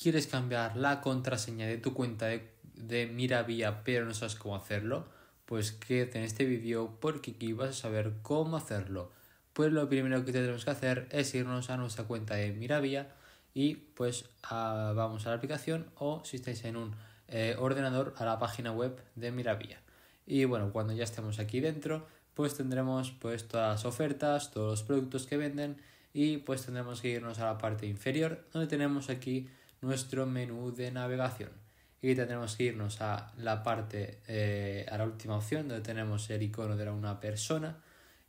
quieres cambiar la contraseña de tu cuenta de, Miravía pero no sabes cómo hacerlo, pues quédate en este vídeo porque aquí vas a saber cómo hacerlo. Pues lo primero que tendremos que hacer es irnos a nuestra cuenta de Miravía y pues vamos a la aplicación o si estáis en un eh, ordenador a la página web de Miravía. Y bueno, cuando ya estemos aquí dentro, pues tendremos pues todas las ofertas, todos los productos que venden y pues tendremos que irnos a la parte inferior donde tenemos aquí nuestro menú de navegación. Y tendremos que irnos a la parte, eh, a la última opción donde tenemos el icono de una persona.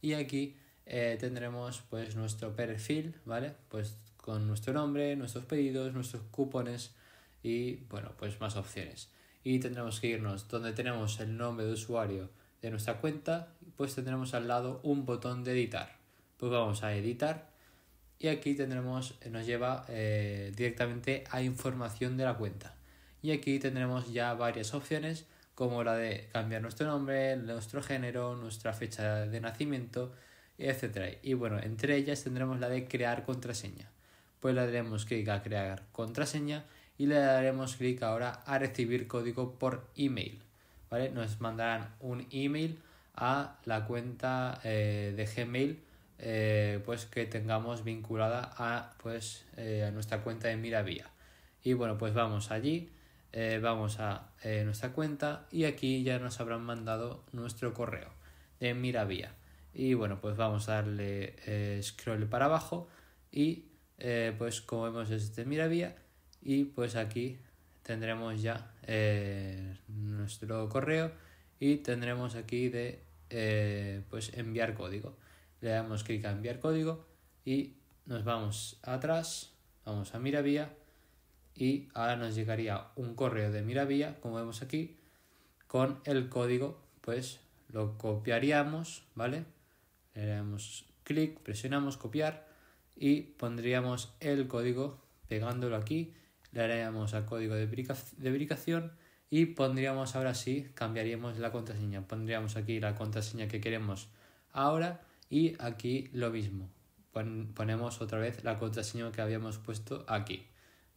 Y aquí eh, tendremos pues nuestro perfil, ¿vale? Pues con nuestro nombre, nuestros pedidos, nuestros cupones y bueno, pues más opciones. Y tendremos que irnos donde tenemos el nombre de usuario de nuestra cuenta, pues tendremos al lado un botón de editar. Pues vamos a editar y aquí tendremos, eh, nos lleva eh, directamente a información de la cuenta. Y aquí tendremos ya varias opciones como la de cambiar nuestro nombre, nuestro género, nuestra fecha de nacimiento, etc. Y bueno, entre ellas tendremos la de crear contraseña. Pues le daremos clic a crear contraseña y le daremos clic ahora a recibir código por email. ¿vale? Nos mandarán un email a la cuenta eh, de Gmail eh, pues que tengamos vinculada a, pues, eh, a nuestra cuenta de Miravía. Y bueno, pues vamos allí, eh, vamos a nuestra cuenta y aquí ya nos habrán mandado nuestro correo de Miravía. Y bueno, pues vamos a darle scroll para abajo y pues como vemos es de Miravía y pues aquí tendremos ya nuestro correo y tendremos aquí de pues enviar código le damos clic a enviar código y nos vamos atrás, vamos a Miravía y ahora nos llegaría un correo de Miravía, como vemos aquí, con el código, pues lo copiaríamos, ¿vale? Le damos clic, presionamos copiar y pondríamos el código pegándolo aquí, le haríamos al código de verificación y pondríamos ahora sí, cambiaríamos la contraseña, pondríamos aquí la contraseña que queremos ahora y aquí lo mismo. ponemos otra vez la contraseña que habíamos puesto aquí.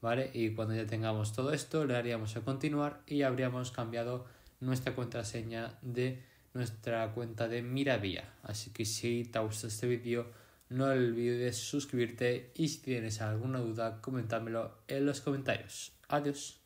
¿Vale? Y cuando ya tengamos todo esto, le daríamos a continuar y habríamos cambiado nuestra contraseña de nuestra cuenta de Miravía. Así que si te ha gustado este vídeo, no olvides suscribirte y si tienes alguna duda, coméntamelo en los comentarios. Adiós.